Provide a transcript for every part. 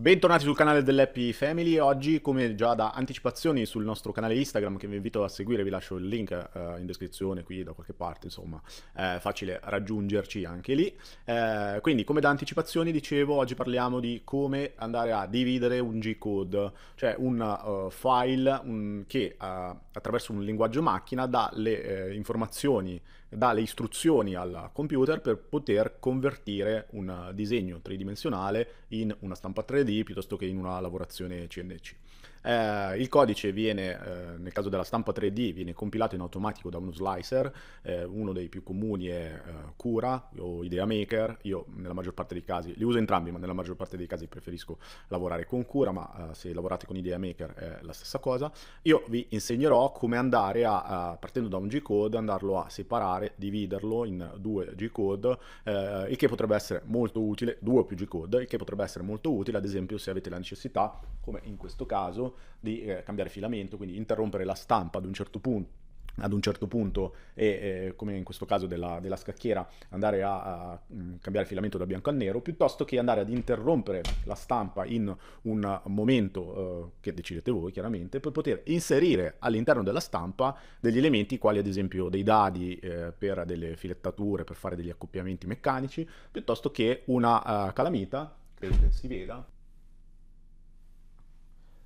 Bentornati sul canale dell'Happy Family, oggi come già da anticipazioni sul nostro canale Instagram che vi invito a seguire, vi lascio il link eh, in descrizione qui da qualche parte, insomma è facile raggiungerci anche lì. Eh, quindi come da anticipazioni dicevo oggi parliamo di come andare a dividere un G-code, cioè un uh, file un, che uh, attraverso un linguaggio macchina dà le eh, informazioni dà le istruzioni al computer per poter convertire un disegno tridimensionale in una stampa 3D piuttosto che in una lavorazione CNC. Eh, il codice viene, eh, nel caso della stampa 3D, viene compilato in automatico da uno slicer, eh, uno dei più comuni è eh, Cura o Idea Maker, io nella maggior parte dei casi, li uso entrambi, ma nella maggior parte dei casi preferisco lavorare con Cura, ma eh, se lavorate con Idea Maker è la stessa cosa. Io vi insegnerò come andare a, a partendo da un G-code, andarlo a separare, dividerlo in due G-code, eh, il che potrebbe essere molto utile, due o più G-code, il che potrebbe essere molto utile, ad esempio se avete la necessità, come in questo caso, di eh, cambiare filamento, quindi interrompere la stampa ad un certo punto ad un certo punto e eh, come in questo caso della, della scacchiera andare a, a mm, cambiare filamento da bianco a nero piuttosto che andare ad interrompere la stampa in un momento eh, che decidete voi chiaramente per poter inserire all'interno della stampa degli elementi quali ad esempio dei dadi eh, per delle filettature per fare degli accoppiamenti meccanici piuttosto che una uh, calamita che si veda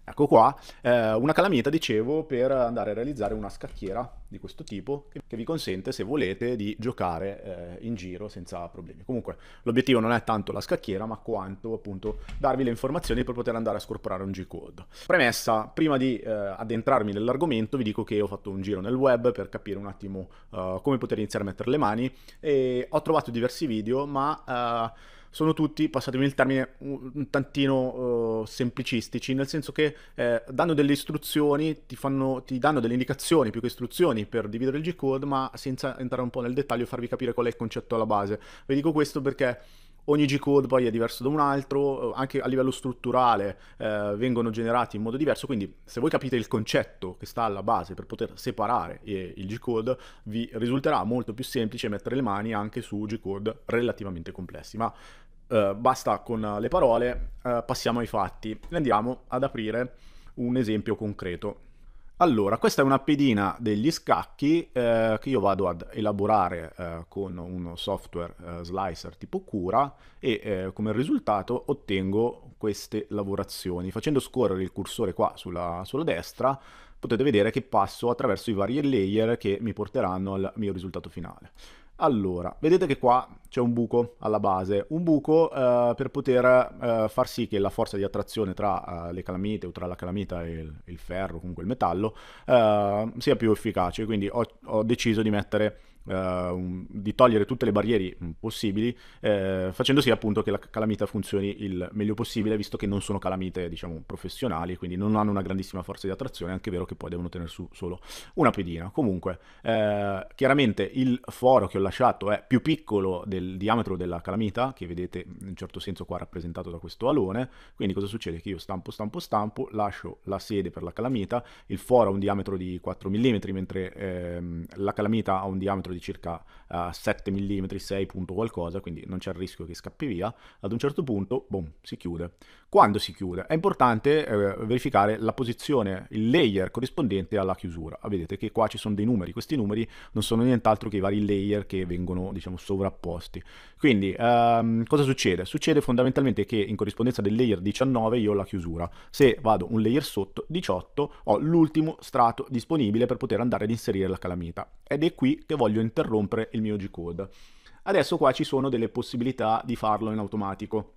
Ecco qua, eh, una calamita, dicevo, per andare a realizzare una scacchiera di questo tipo che, che vi consente, se volete, di giocare eh, in giro senza problemi. Comunque, l'obiettivo non è tanto la scacchiera, ma quanto appunto darvi le informazioni per poter andare a scorporare un G-code. Premessa, prima di eh, addentrarmi nell'argomento, vi dico che ho fatto un giro nel web per capire un attimo eh, come poter iniziare a mettere le mani e ho trovato diversi video, ma eh, sono tutti, passatemi il termine, un tantino uh, semplicistici, nel senso che eh, danno delle istruzioni, ti, fanno, ti, danno delle indicazioni più che istruzioni per dividere il G-code, ma senza entrare un po' nel dettaglio e farvi capire qual è il concetto alla base. Vi dico questo perché ogni G-code poi è diverso da un altro, eh, anche a livello strutturale eh, vengono generati in modo diverso, quindi se voi capite il concetto che sta alla base per poter separare eh, il G-code, vi risulterà molto più semplice mettere le mani anche su G-code relativamente complessi, ma eh, basta con eh, le parole, uh, passiamo ai fatti e andiamo ad aprire un esempio concreto. Allora, questa è una pedina degli scacchi eh, che io vado ad elaborare eh, con uno software eh, slicer tipo cura e come risultato ottengo queste lavorazioni. Facendo scorrere il cursore qua sulla, sulla destra potete vedere che passo attraverso i vari layer che mi porteranno al mio risultato finale. Allora, vedete che qua c'è un buco alla base, un buco eh, per poter eh, far sì che la forza di attrazione tra eh, le calamite o tra la calamita e il, il ferro, comunque il metallo, eh, sia più efficace, quindi ho, ho deciso di mettere eh, un, di togliere tutte le barriere mm, possibili, eh, facendo sì appunto che la calamita funzioni il meglio possibile, visto che non sono calamite diciamo professionali, quindi non hanno una grandissima forza di attrazione, anche vero che poi devono tenere su solo una pedina. Comunque, eh, chiaramente il foro che ho lasciato è più piccolo del diametro della calamita, che vedete in un certo senso qua rappresentato da questo alone, quindi cosa succede? Che io stampo, stampo, stampo, lascio la sede per la calamita, il foro ha un diametro di 4 mm, mentre ehm, la calamita ha un diametro di di circa uh, 7 mm, 6 punto qualcosa, quindi non c'è il rischio che scappi via, ad un certo punto, boom, si chiude. Quando si chiude? È importante eh, verificare la posizione, il layer corrispondente alla chiusura. Ah, vedete che qua ci sono dei numeri, questi numeri non sono nient'altro che i vari layer che vengono diciamo sovrapposti. Quindi ehm, cosa succede? Succede fondamentalmente che in corrispondenza del layer 19 io ho la chiusura. Se vado un layer sotto 18 ho l'ultimo strato disponibile per poter andare ad inserire la calamita. Ed è qui che voglio interrompere il mio G-code. Adesso qua ci sono delle possibilità di farlo in automatico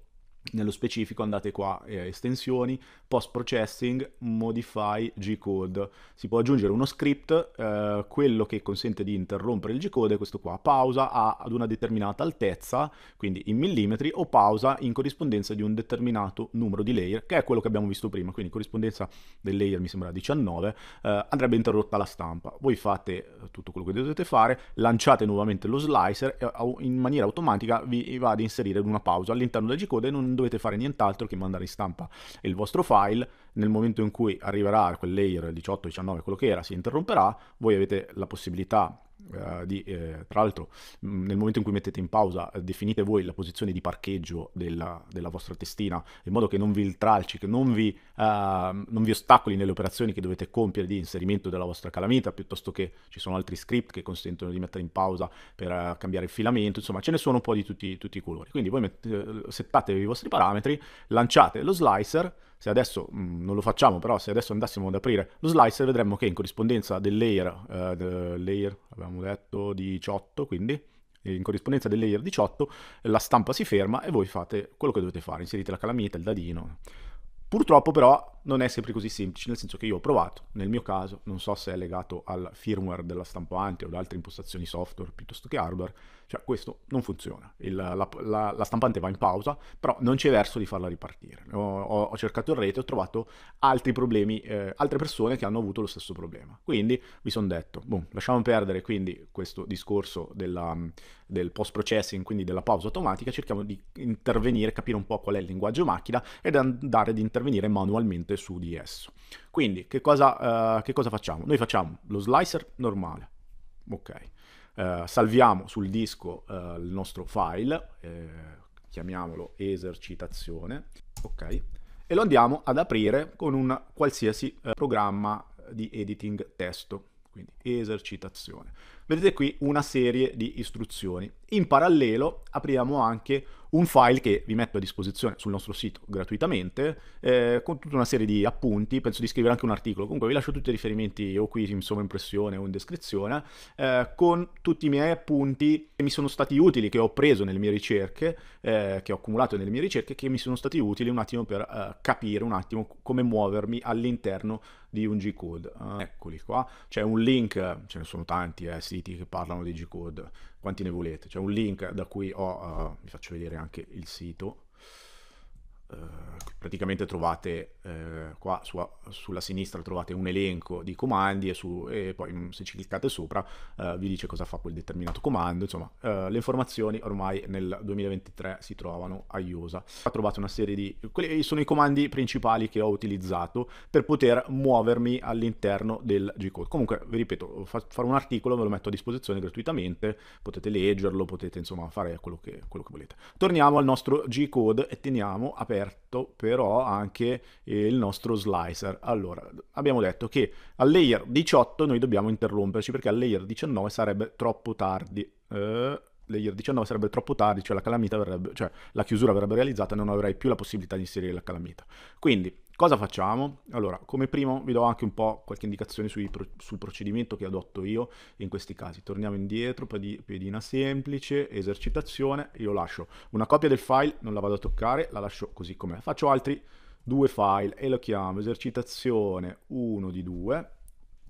nello specifico andate qua, eh, estensioni, post processing, modify G-code. Si può aggiungere uno script, eh, quello che consente di interrompere il G-code è questo qua, pausa a, ad una determinata altezza, quindi in millimetri, o pausa in corrispondenza di un determinato numero di layer, che è quello che abbiamo visto prima, quindi in corrispondenza del layer mi sembra 19, eh, andrebbe interrotta la stampa. Voi fate eh, tutto quello che dovete fare, lanciate nuovamente lo slicer e in maniera automatica vi va ad inserire una pausa all'interno del G-code e non dovete fare nient'altro che mandare in stampa il vostro file, nel momento in cui arriverà quel layer 18, 19, quello che era, si interromperà, voi avete la possibilità eh, di, eh, tra l'altro mm, nel momento in cui mettete in pausa eh, definite voi la posizione di parcheggio della, della, vostra testina in modo che non vi tralci, che non vi, ehm, non vi ostacoli nelle operazioni che dovete compiere di inserimento della vostra calamita piuttosto che ci sono altri script che consentono di mettere in pausa per eh, cambiare il filamento, insomma ce ne sono un po' di tutti, tutti i colori. Quindi voi met- settatevi i vostri parametri, lanciate lo slicer se adesso mh, mm, non lo facciamo, però se adesso andassimo ad aprire lo slicer vedremmo che in corrispondenza del layer, eh, del layer abbiamo detto 18, quindi in corrispondenza del layer 18 la stampa si ferma e voi fate quello che dovete fare, inserite la calamita, il dadino. Purtroppo però non è sempre così semplice, nel senso che io ho provato, nel mio caso, non so se è legato al firmware della stampante o ad altre impostazioni software piuttosto che hardware, cioè questo non funziona, Il, la, la, la, stampante va in pausa, però non c'è verso di farla ripartire. Ho, ho, ho cercato in rete, ho trovato altri problemi, eh, altre persone che hanno avuto lo stesso problema. Quindi mi sono detto, boom, lasciamo perdere quindi questo discorso della, del post processing, quindi della pausa automatica, cerchiamo di intervenire, capire un po' qual è il linguaggio macchina ed andare ad intervenire manualmente su di esso. Quindi che cosa, uh, che cosa facciamo? Noi facciamo lo slicer normale, ok? Uh, salviamo sul disco uh, il nostro file, chiamiamolo esercitazione, ok? E lo andiamo ad aprire con un qualsiasi programma di editing testo, quindi esercitazione. Vedete qui una serie di istruzioni. In parallelo apriamo anche un file che vi metto a disposizione sul nostro sito gratuitamente, eh, con tutta una serie di appunti, penso di scrivere anche un articolo, comunque vi lascio tutti i riferimenti o qui in sovraimpressione o in descrizione, eh, con tutti i miei appunti che mi sono stati utili, che ho preso nelle mie ricerche, eh, che ho accumulato nelle mie ricerche, che mi sono stati utili un attimo per eh, capire un attimo come muovermi all'interno di un G-Code. Ah, eccoli qua, c'è un link, ce ne sono tanti, eh, sì, siti che parlano di G-Code, quanti ne volete. C'è un link da cui ho, uh, vi faccio vedere anche il sito, eh, praticamente trovate eh, qua su, sulla sinistra trovate un elenco di comandi e, su, e poi mm, se ci cliccate sopra eh, vi dice cosa fa quel determinato comando insomma eh, le informazioni ormai nel 2023 si trovano a IOSA trovate una serie di quelli eh, sono i comandi principali che ho utilizzato per poter muovermi all'interno del G-Code comunque vi ripeto fa, farò un articolo ve lo metto a disposizione gratuitamente potete leggerlo potete insomma fare quello che, quello che volete torniamo al nostro G-Code e teniamo aperto aperto però anche eh, il nostro slicer. Allora, abbiamo detto che al layer 18 noi dobbiamo interromperci perché al layer 19 sarebbe troppo tardi. Eh, layer 19 sarebbe troppo tardi, cioè la, verrebbe, cioè la chiusura verrebbe realizzata e non avrei più la possibilità di inserire la calamita. Quindi Cosa facciamo? Allora, come primo vi do anche un po' qualche indicazione sui, sul procedimento che adotto io in questi casi. Torniamo indietro, pedina semplice, esercitazione, io lascio una copia del file, non la vado a toccare, la lascio così com'è. Faccio altri due file e lo chiamo esercitazione 1 di 2,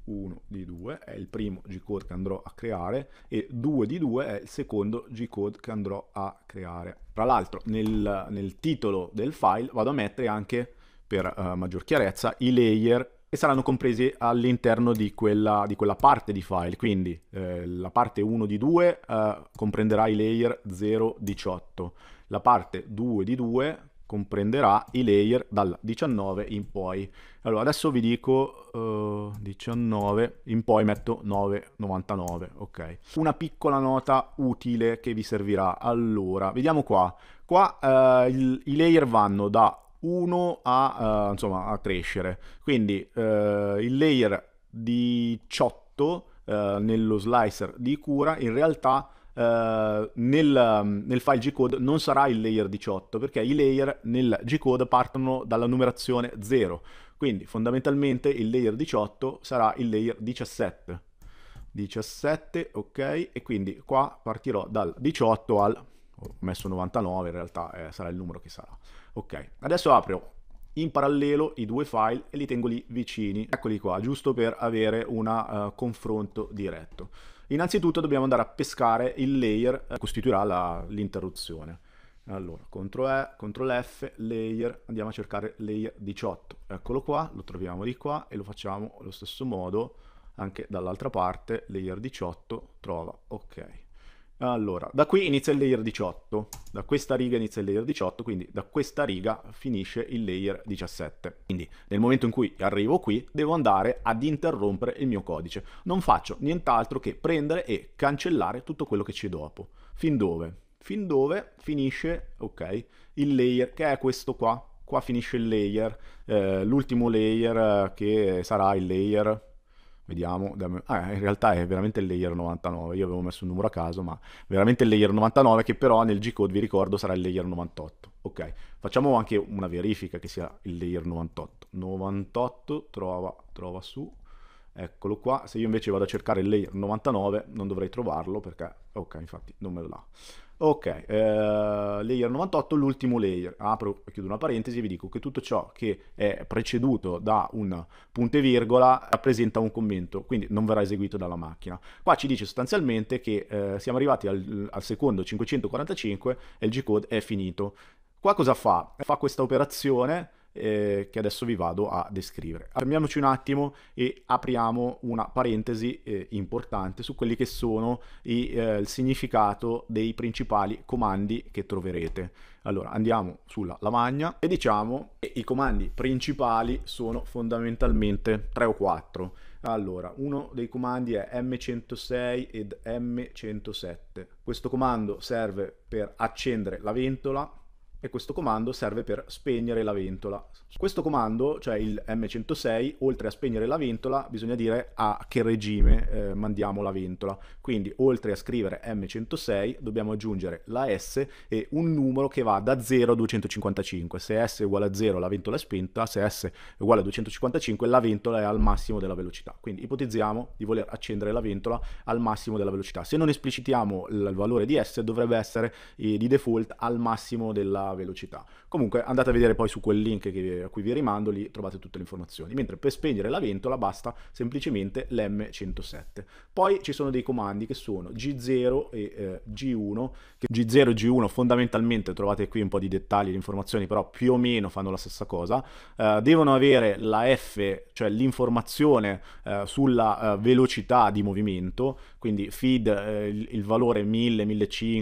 1 di 2 è il primo G-code che andrò a creare e 2 di 2 è il secondo G-code che andrò a creare. Tra l'altro nel, nel titolo del file vado a mettere anche per uh, maggior chiarezza, i layer e saranno compresi all'interno di quella, di quella parte di file, quindi eh, la parte 1 di 2 eh, comprenderà i layer 0, 18, la parte 2 di 2 comprenderà i layer dal 19 in poi. Allora adesso vi dico uh, eh, 19, in poi metto 9,99, ok. Una piccola nota utile che vi servirà. Allora, vediamo qua. Qua uh, il, i layer vanno da 1 a, uh, insomma, a crescere. Quindi uh, il layer 18 uh, eh, nello slicer di cura in realtà nel, nel, file G-code non sarà il layer 18 perché i layer nel G-code partono dalla numerazione 0. Quindi fondamentalmente il layer 18 sarà il layer 17. 17, ok, e quindi qua partirò dal 18 al, ho messo 99 in realtà eh, sarà il numero che sarà. Ok, adesso apro in parallelo i due file e li tengo lì vicini, eccoli qua, giusto per avere un uh, eh, confronto diretto. Innanzitutto dobbiamo andare a pescare il layer che eh, costituirà l'interruzione. Allora, CTRL E, CTRL F, layer, andiamo a cercare layer 18, eccolo qua, lo troviamo di qua e lo facciamo allo stesso modo anche dall'altra parte, layer 18, trova, ok. Allora, da qui inizia il layer 18, da questa riga inizia il layer 18, quindi da questa riga finisce il layer 17. Quindi nel momento in cui arrivo qui devo andare ad interrompere il mio codice. Non faccio nient'altro che prendere e cancellare tutto quello che c'è dopo. Fin dove? Fin dove finisce, ok, il layer che è questo qua. Qua finisce il layer, eh, l'ultimo layer eh, che sarà il layer vediamo, ah, in realtà è veramente il layer 99, io avevo messo un numero a caso, ma veramente il layer 99 che però nel G-code vi ricordo sarà il layer 98, ok, facciamo anche una verifica che sia il layer 98, 98 trova, trova su, Eccolo qua, se io invece vado a cercare il layer 99 non dovrei trovarlo perché, ok, infatti non me lo dà. Ok, eh, layer 98, l'ultimo layer. Apro e chiudo una parentesi e vi dico che tutto ciò che è preceduto da un punto e virgola rappresenta un commento, quindi non verrà eseguito dalla macchina. Qua ci dice sostanzialmente che eh, siamo arrivati al, al secondo 545 e il G-code è finito. Qua cosa fa? Fa questa operazione eh, che adesso vi vado a descrivere. Fermiamoci un attimo e apriamo una parentesi eh, importante su quelli che sono i, eh, il significato dei principali comandi che troverete. Allora andiamo sulla lavagna e diciamo che i comandi principali sono fondamentalmente 3 o 4. Allora, uno dei comandi è M106 ed M107. Questo comando serve per accendere la ventola, e questo comando serve per spegnere la ventola. Questo comando, cioè il M106, oltre a spegnere la ventola bisogna dire a che regime eh, mandiamo la ventola. Quindi oltre a scrivere M106 dobbiamo aggiungere la S e un numero che va da 0 a 255. Se S è uguale a 0 la ventola è spenta, se S è uguale a 255 la ventola è al massimo della velocità. Quindi ipotizziamo di voler accendere la ventola al massimo della velocità. Se non esplicitiamo il valore di S dovrebbe essere eh, di default al massimo della velocità. Comunque andate a vedere poi su quel link vi, a cui vi rimando, lì trovate tutte le informazioni. Mentre per spegnere la ventola basta semplicemente l'M107. Poi ci sono dei comandi che sono G0 e eh, G1. Che G0 e G1 fondamentalmente trovate qui un po' di dettagli, le informazioni, però più o meno fanno la stessa cosa. Eh, devono avere la F, cioè l'informazione eh, sulla eh, velocità di movimento, quindi feed eh, il, il, valore 1000, 1500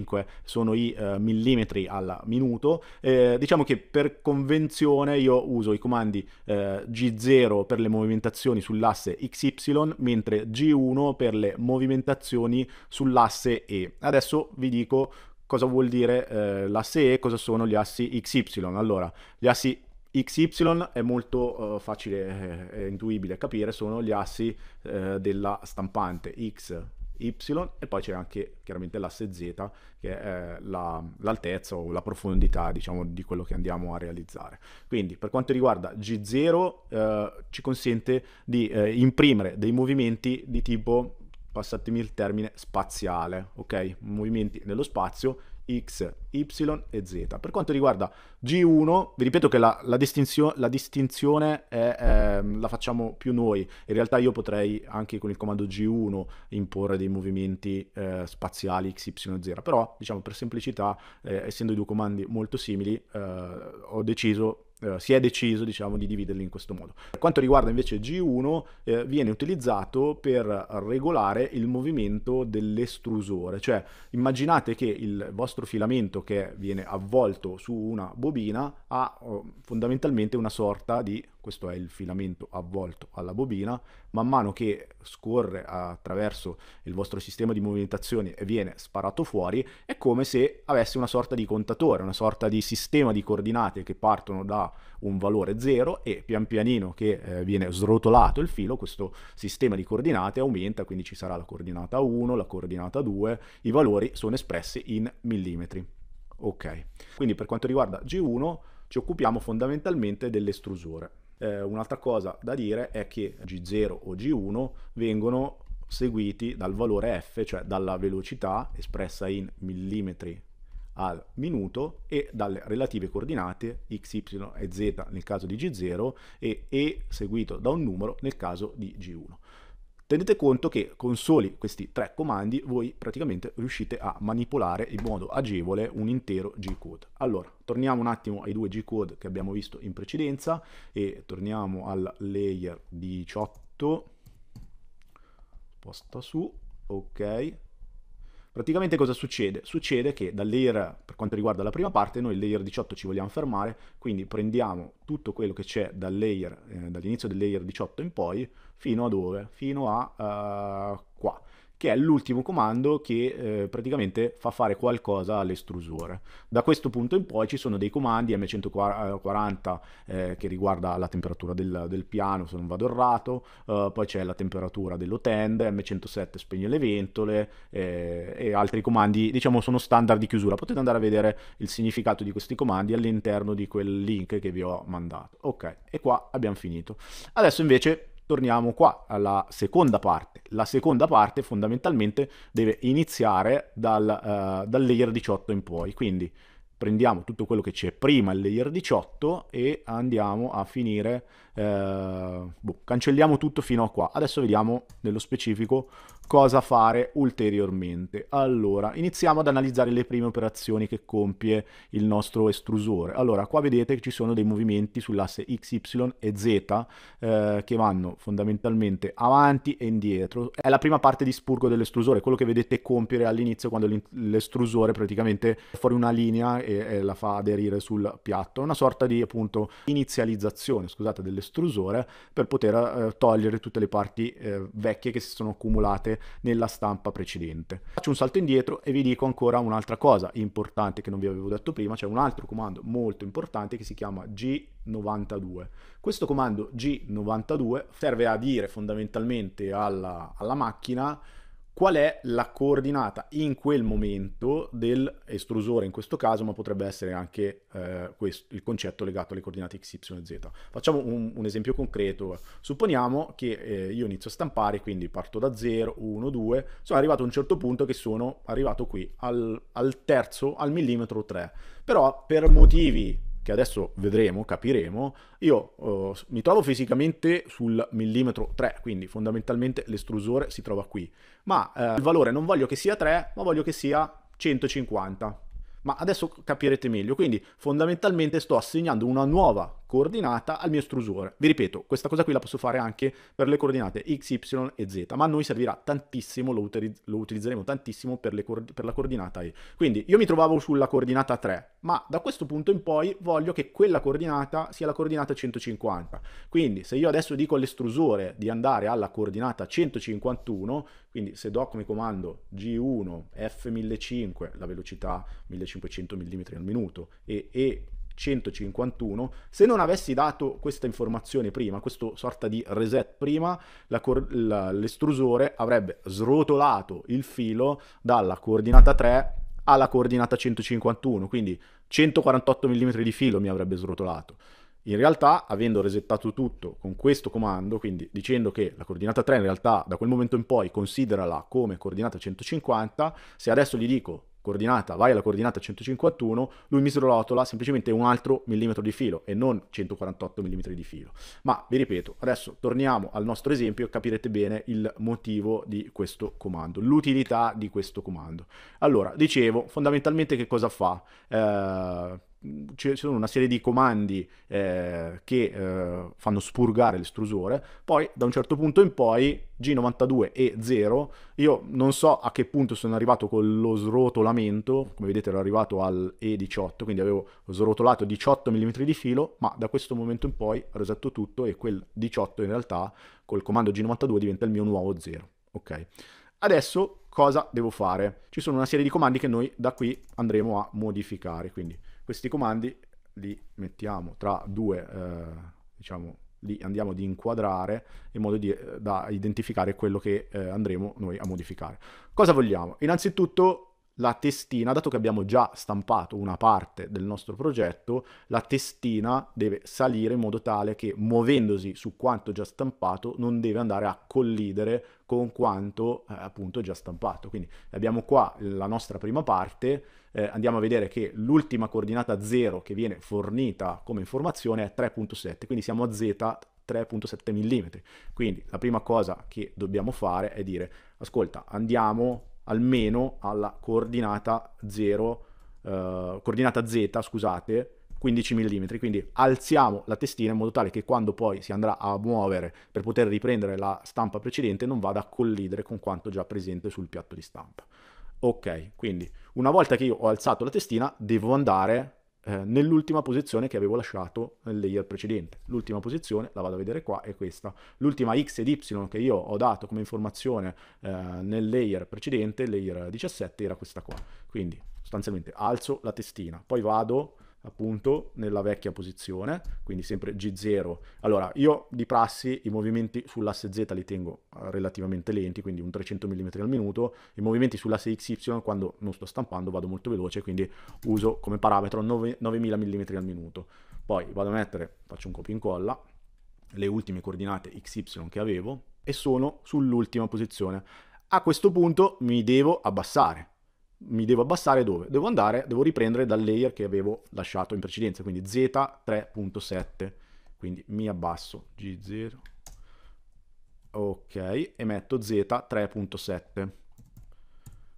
sono i eh, millimetri al minuto. diciamo diciamo che per convenzione io uso i comandi eh, G0 per le movimentazioni sull'asse XY, mentre G1 per le movimentazioni sull'asse E. Adesso vi dico cosa vuol dire eh, l'asse E, e cosa sono gli assi XY. Allora, gli assi XY è molto uh, facile e eh, intuibile capire, sono gli assi eh, della stampante X, y e poi c'è anche chiaramente l'asse z che è eh, la, l'altezza o la profondità diciamo di quello che andiamo a realizzare quindi per quanto riguarda g0 eh, ci consente di eh, imprimere dei movimenti di tipo passatemi il termine spaziale ok movimenti nello spazio X, Y e Z. Per quanto riguarda G1, vi ripeto che la, la, distinzio- la distinzione è, eh, la facciamo più noi, in realtà io potrei anche con il comando G1 imporre dei movimenti eh, spaziali X, Y, e Z. però diciamo per semplicità, eh, essendo i due comandi molto simili, eh, ho deciso eh, si è deciso diciamo, di dividerli in questo modo. Per quanto riguarda invece G1 eh, viene utilizzato per regolare il movimento dell'estrusore, cioè immaginate che il vostro filamento che viene avvolto su una bobina ha oh, fondamentalmente una sorta di questo è il filamento avvolto alla bobina, man mano che scorre attraverso il vostro sistema di movimentazione e viene sparato fuori, è come se avesse una sorta di contatore, una sorta di sistema di coordinate che partono da un valore zero e pian pianino che eh, viene srotolato il filo, questo sistema di coordinate aumenta, quindi ci sarà la coordinata 1, la coordinata 2, i valori sono espressi in millimetri. Ok, quindi per quanto riguarda G1 ci occupiamo fondamentalmente dell'estrusore. Eh, un'altra cosa da dire è che G0 o G1 vengono seguiti dal valore f, cioè dalla velocità espressa in millimetri al minuto e dalle relative coordinate x, y e z nel caso di G0 e E seguito da un numero nel caso di G1. Tenete conto che con soli questi tre comandi voi praticamente riuscite a manipolare in modo agevole un intero G-code. Allora, torniamo un attimo ai due G-code che abbiamo visto in precedenza e torniamo al layer 18, sposta su, ok, Praticamente cosa succede? Succede che dal layer, per quanto riguarda la prima parte, noi il layer 18 ci vogliamo fermare, quindi prendiamo tutto quello che c'è dal eh, dall'inizio del layer 18 in poi, fino a dove? Fino a uh, qua che è l'ultimo comando che eh, praticamente fa fare qualcosa all'estrusore. Da questo punto in poi ci sono dei comandi M140 eh, che riguarda la temperatura del, del, piano, se non vado errato, eh, poi c'è la temperatura dello tend, M107 spegne le ventole eh, e altri comandi, diciamo, sono standard di chiusura. Potete andare a vedere il significato di questi comandi all'interno di quel link che vi ho mandato. Ok, e qua abbiamo finito. Adesso invece torniamo qua alla seconda parte. La seconda parte fondamentalmente deve iniziare dal, uh, dal layer 18 in poi, quindi prendiamo tutto quello che c'è prima il layer 18 e andiamo a finire, eh, boh, cancelliamo tutto fino a qua. Adesso vediamo nello specifico cosa fare ulteriormente. Allora, iniziamo ad analizzare le prime operazioni che compie il nostro estrusore. Allora, qua vedete che ci sono dei movimenti sull'asse X, Y e Z eh, che vanno fondamentalmente avanti e indietro. È la prima parte di spurgo dell'estrusore, quello che vedete compiere all'inizio quando l'estrusore praticamente fuori una linea e, e, la fa aderire sul piatto. Una sorta di appunto inizializzazione, scusate, dell'estrusore per poter eh, togliere tutte le parti eh, vecchie che si sono accumulate nella stampa precedente. Faccio un salto indietro e vi dico ancora un'altra cosa importante che non vi avevo detto prima, c'è un altro comando molto importante che si chiama G92. Questo comando G92 serve a dire fondamentalmente alla, alla macchina qual è la coordinata in quel momento dell'estrusore in questo caso, ma potrebbe essere anche eh, questo, il concetto legato alle coordinate x, y z. Facciamo un, un esempio concreto. Supponiamo che eh, io inizio a stampare, quindi parto da 0, 1, 2, sono arrivato a un certo punto che sono arrivato qui al, al terzo, al millimetro 3. Però per motivi che adesso vedremo, capiremo, io uh, mi trovo fisicamente sul millimetro 3, quindi fondamentalmente l'estrusore si trova qui, ma uh, il valore non voglio che sia 3, ma voglio che sia 150. Ma adesso capirete meglio, quindi fondamentalmente sto assegnando una nuova coordinata al mio estrusore. Vi ripeto, questa cosa qui la posso fare anche per le coordinate x, y e z, ma a noi servirà tantissimo, lo, utilizz- lo utilizzeremo tantissimo per, co- per la coordinata e. Quindi io mi trovavo sulla coordinata 3, ma da questo punto in poi voglio che quella coordinata sia la coordinata 150. Quindi se io adesso dico all'estrusore di andare alla coordinata 151, quindi se do come comando G1 F1500, la velocità 1500 mm al minuto, e E 151. Se non avessi dato questa informazione prima, questo sorta di reset prima, la cor- la, l'estrusore avrebbe srotolato il filo dalla coordinata 3 alla coordinata 151, quindi 148 mm di filo mi avrebbe srotolato. In realtà, avendo resettato tutto con questo comando, quindi dicendo che la coordinata 3 in realtà da quel momento in poi considerala come coordinata 150, se adesso gli dico coordinata, vai alla coordinata 151, lui misura semplicemente un altro millimetro di filo e non 148 mm di filo. Ma vi ripeto, adesso torniamo al nostro esempio e capirete bene il motivo di questo comando, l'utilità di questo comando. Allora, dicevo, fondamentalmente che cosa fa? Eh, ci sono una serie di comandi eh, che eh, fanno spurgare l'estrusore, poi da un certo punto in poi G92 e 0, io non so a che punto sono arrivato con lo srotolamento, come vedete ero arrivato al E18, quindi avevo srotolato 18 mm di filo, ma da questo momento in poi ho resetto tutto e quel 18 in realtà col comando G92 diventa il mio nuovo 0, ok? Adesso cosa devo fare? Ci sono una serie di comandi che noi da qui andremo a modificare, quindi questi comandi li mettiamo tra due, eh, diciamo, li andiamo ad inquadrare in modo di, eh, da identificare quello che eh, andremo noi a modificare. Cosa vogliamo? Innanzitutto la testina, dato che abbiamo già stampato una parte del nostro progetto, la testina deve salire in modo tale che muovendosi su quanto già stampato non deve andare a collidere con quanto eh, appunto già stampato. Quindi abbiamo qua la nostra prima parte, eh, andiamo a vedere che l'ultima coordinata 0 che viene fornita come informazione è 3.7, quindi siamo a z 3.7 mm. Quindi la prima cosa che dobbiamo fare è dire, ascolta, andiamo almeno alla coordinata 0, eh, coordinata z, scusate, 15 mm, quindi alziamo la testina in modo tale che quando poi si andrà a muovere per poter riprendere la stampa precedente non vada a collidere con quanto già presente sul piatto di stampa. Ok, quindi una volta che io ho alzato la testina devo andare eh, nell'ultima posizione che avevo lasciato nel layer precedente. L'ultima posizione, la vado a vedere qua, è questa. L'ultima x ed y che io ho dato come informazione eh, nel layer precedente, layer 17, era questa qua. Quindi sostanzialmente alzo la testina, poi vado appunto nella vecchia posizione, quindi sempre G0. Allora, io di prassi i movimenti sull'asse Z li tengo eh, relativamente lenti, quindi un 300 mm al minuto, i movimenti sull'asse XY quando non sto stampando vado molto veloce, quindi uso come parametro 9, 9000 mm al minuto. Poi vado a mettere, faccio un copia e incolla, le ultime coordinate XY che avevo e sono sull'ultima posizione. A questo punto mi devo abbassare, mi devo abbassare dove? Devo andare, devo riprendere dal layer che avevo lasciato in precedenza, quindi Z3.7, quindi mi abbasso G0, ok, e metto Z3.7.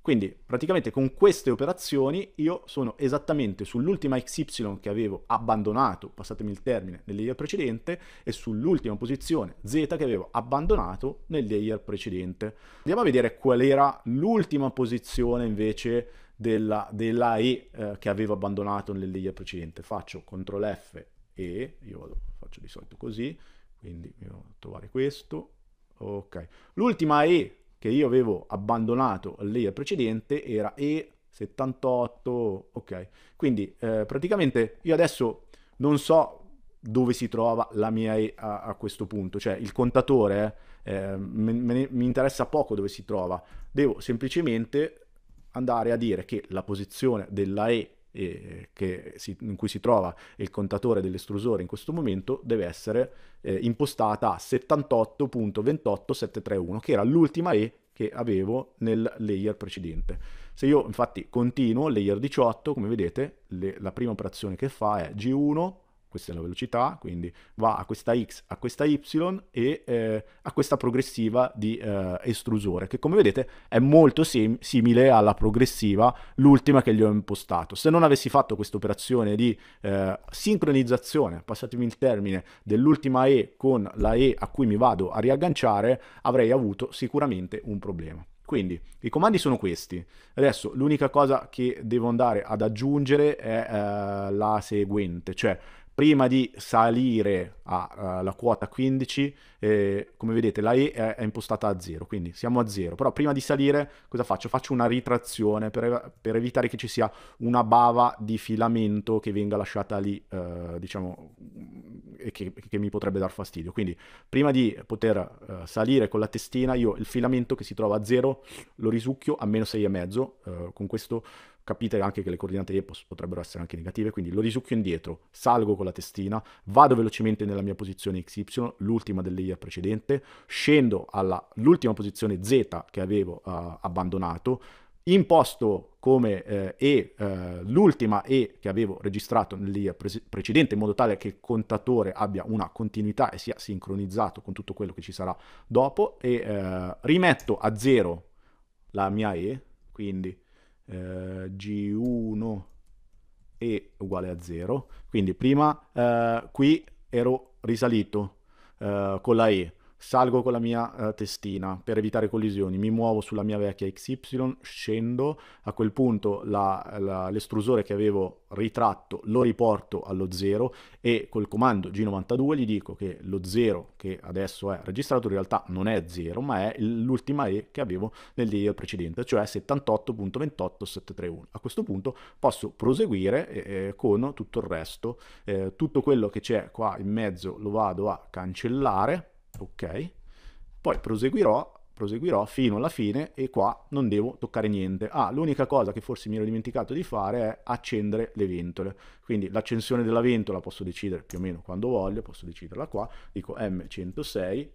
Quindi praticamente con queste operazioni io sono esattamente sull'ultima XY che avevo abbandonato, passatemi il termine, nel layer precedente e sull'ultima posizione Z che avevo abbandonato nel layer precedente. Andiamo a vedere qual era l'ultima posizione invece della, della E eh, che avevo abbandonato nel layer precedente. Faccio CTRL F E, io faccio di solito così, quindi devo trovare questo. Ok, l'ultima E che io avevo abbandonato al layer precedente era E78, ok. Quindi eh, praticamente io adesso non so dove si trova la mia E a, a questo punto, cioè il contatore eh, eh me, me, mi interessa poco dove si trova, devo semplicemente andare a dire che la posizione della E eh, si, in cui si trova il contatore dell'estrusore in questo momento deve essere eh, impostata a 78.28731, che era l'ultima E che avevo nel layer precedente. Se io infatti continuo layer 18, come vedete, le, la prima operazione che fa è G1 questa è la velocità, quindi va a questa x, a questa y e eh, a questa progressiva di eh, estrusore, che come vedete è molto sim- simile alla progressiva, l'ultima che gli ho impostato. Se non avessi fatto questa operazione di eh, sincronizzazione, passatemi il termine, dell'ultima e con la e a cui mi vado a riagganciare, avrei avuto sicuramente un problema. Quindi i comandi sono questi. Adesso l'unica cosa che devo andare ad aggiungere è eh, la seguente, cioè prima di salire alla eh, quota 15, eh, come vedete la E è, è, impostata a 0, quindi siamo a 0, però prima di salire cosa faccio? Faccio una ritrazione per, per evitare che ci sia una bava di filamento che venga lasciata lì, eh, diciamo, e che, che, mi potrebbe dar fastidio. Quindi prima di poter uh, salire con la testina, io il filamento che si trova a zero lo risucchio a meno 6,5, uh, eh, con questo capite anche che le coordinate di Epos potrebbero essere anche negative, quindi lo risucchio indietro, salgo con la testina, vado velocemente nella mia posizione XY, l'ultima del layer precedente, scendo all'ultima posizione Z che avevo uh, abbandonato, imposto come eh, e eh, l'ultima E che avevo registrato nell'IA pre- precedente in modo tale che il contatore abbia una continuità e sia sincronizzato con tutto quello che ci sarà dopo e eh, rimetto a zero la mia E quindi eh, G1 E uguale a 0 quindi prima eh, qui ero risalito eh, con la E salgo con la mia eh, testina per evitare collisioni, mi muovo sulla mia vecchia XY, scendo, a quel punto la, la, l'estrusore che avevo ritratto lo riporto allo 0 e col comando G92 gli dico che lo 0 che adesso è registrato in realtà non è 0 ma è l'ultima E che avevo nel layer precedente, cioè 78.28731. A questo punto posso proseguire eh, eh, con tutto il resto, eh, tutto quello che c'è qua in mezzo lo vado a cancellare ok? Poi proseguirò, proseguirò fino alla fine e qua non devo toccare niente. Ah, l'unica cosa che forse mi ero dimenticato di fare è accendere le ventole. Quindi l'accensione della ventola posso decidere più o meno quando voglio, posso deciderla qua, dico M106,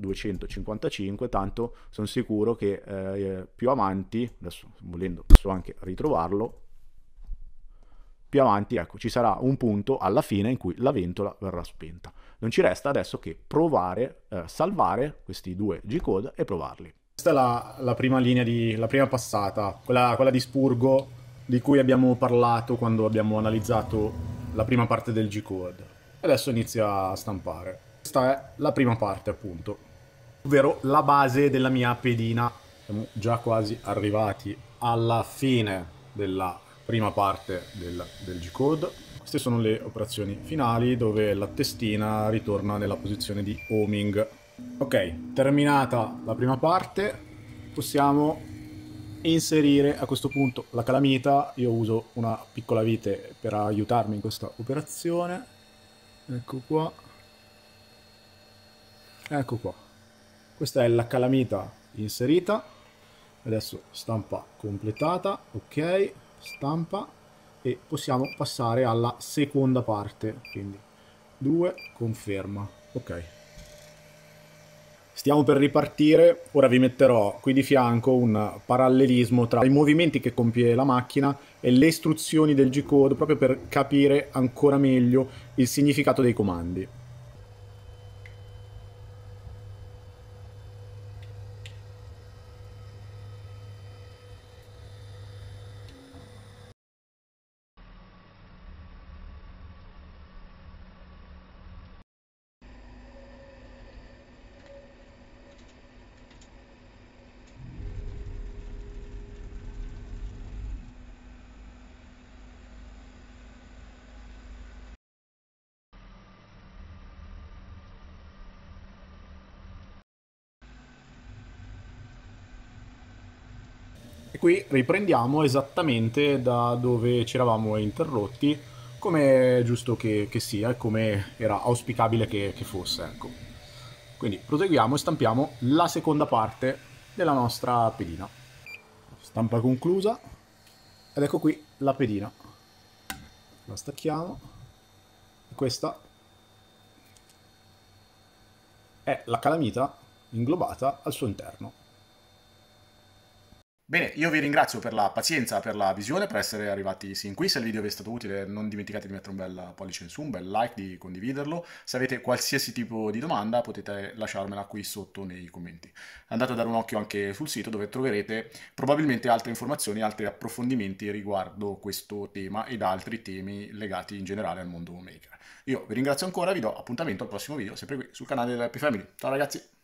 S255, tanto sono sicuro che eh, più avanti, adesso volendo posso anche ritrovarlo, più avanti ecco, ci sarà un punto alla fine in cui la ventola verrà spenta. Non ci resta adesso che provare, eh, salvare questi due G-code e provarli. Questa è la, la prima linea, di, la prima passata, quella, quella di spurgo di cui abbiamo parlato quando abbiamo analizzato la prima parte del G-code. Adesso inizia a stampare. Questa è la prima parte appunto, ovvero la base della mia pedina. Siamo già quasi arrivati alla fine della prima parte del, del G-code. Queste sono le operazioni finali dove la testina ritorna nella posizione di homing. Ok, terminata la prima parte, possiamo inserire a questo punto la calamita. Io uso una piccola vite per aiutarmi in questa operazione. Ecco qua. Ecco qua. Questa è la calamita inserita. Adesso stampa completata. Ok stampa e possiamo passare alla seconda parte quindi 2 conferma ok stiamo per ripartire ora vi metterò qui di fianco un parallelismo tra i movimenti che compie la macchina e le istruzioni del G-code proprio per capire ancora meglio il significato dei comandi qui riprendiamo esattamente da dove ci eravamo interrotti, come è giusto che, che sia e come era auspicabile che, che fosse. Ecco. Quindi proseguiamo e stampiamo la seconda parte della nostra pedina. Stampa conclusa ed ecco qui la pedina. La stacchiamo e questa è la calamita inglobata al suo interno. Bene, io vi ringrazio per la pazienza, per la visione, per essere arrivati sin qui. Se il video vi è stato utile non dimenticate di mettere un bel pollice in su, un bel like, di condividerlo. Se avete qualsiasi tipo di domanda potete lasciarmela qui sotto nei commenti. Andate a dare un occhio anche sul sito dove troverete probabilmente altre informazioni, altri approfondimenti riguardo questo tema ed altri temi legati in generale al mondo maker. Io vi ringrazio ancora, vi do appuntamento al prossimo video, sempre qui sul canale della Happy Family. Ciao ragazzi!